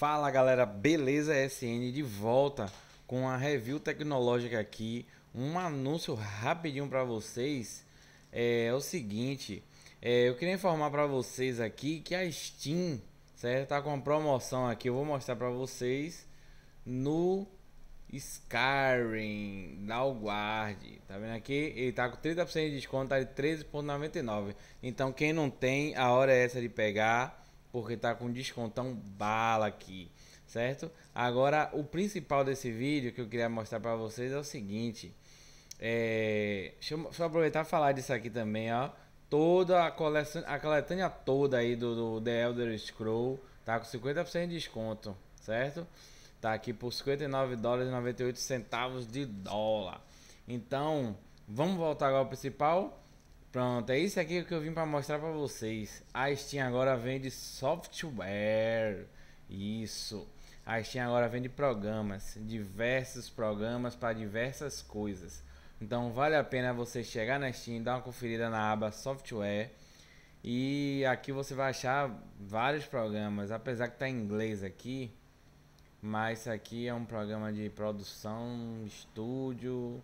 Fala galera, beleza? SN de volta com a review tecnológica aqui. Um anúncio rapidinho para vocês é, é, o seguinte: é, eu queria informar para vocês aqui que a Steam certo? tá com uma promoção aqui. Eu vou mostrar para vocês no Skyrim Dalguard. Tá vendo aqui? Ele tá com 30% de desconto, tá de 13,99. Então, quem não tem, a hora é essa de pegar porque tá com descontão bala aqui, certo? Agora, o principal desse vídeo que eu queria mostrar para vocês é o seguinte. É, deixa eu aproveitar e falar disso aqui também, ó. Toda a coleção, a coletânea toda aí do, do The Elder Scroll tá com 50% de desconto, certo? Tá aqui por 59 dólares e 98 centavos de dólar. Então, vamos voltar agora ao principal. Pronto, é isso aqui que eu vim para mostrar para vocês. A Steam agora vende software. Isso. A Steam agora vende programas, diversos programas para diversas coisas. Então vale a pena você chegar na Steam, dar uma conferida na aba software e aqui você vai achar vários programas, apesar que tá em inglês aqui, mas aqui é um programa de produção, estúdio,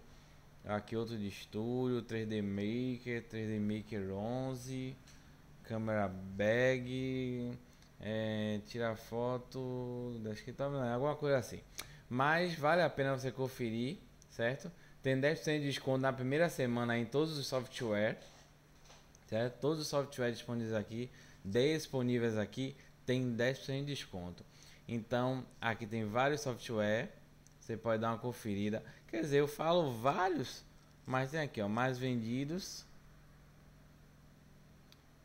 Aqui outro de estúdio, 3D Maker, 3D Maker 11, câmera bag, é, tirar foto, acho que tá, não, né, alguma coisa assim. Mas vale a pena você conferir, certo? Tem 10% de desconto na primeira semana em todos os softwares, certo? Todos os softwares disponíveis aqui, disponíveis aqui, tem 10% de desconto. Então, aqui tem vários softwares você pode dar uma conferida. Quer dizer, eu falo vários, mas tem aqui, ó, mais vendidos.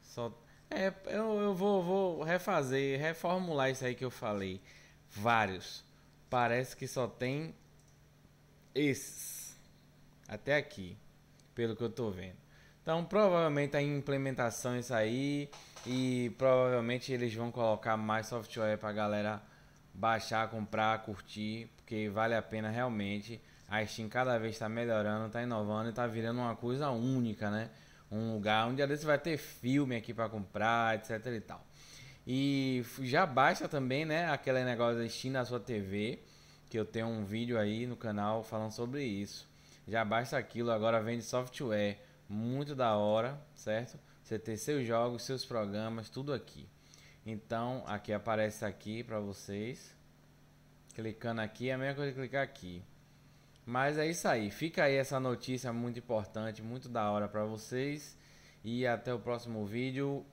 Só é, eu, eu vou, vou refazer, reformular isso aí que eu falei. Vários. Parece que só tem esses. Até aqui, pelo que eu tô vendo. Então, provavelmente a implementação é isso aí e provavelmente eles vão colocar mais software para galera baixar, comprar, curtir, porque vale a pena realmente. A Steam cada vez está melhorando, está inovando e está virando uma coisa única, né? Um lugar onde você vai ter filme aqui para comprar, etc e tal. E já baixa também, né, aquele negócio da Steam na sua TV, que eu tenho um vídeo aí no canal falando sobre isso. Já baixa aquilo, agora vende software, muito da hora, certo? Você ter seus jogos, seus programas, tudo aqui. Então, aqui aparece aqui para vocês. Clicando aqui é a mesma coisa que clicar aqui. Mas é isso aí. Fica aí essa notícia muito importante, muito da hora para vocês. E até o próximo vídeo.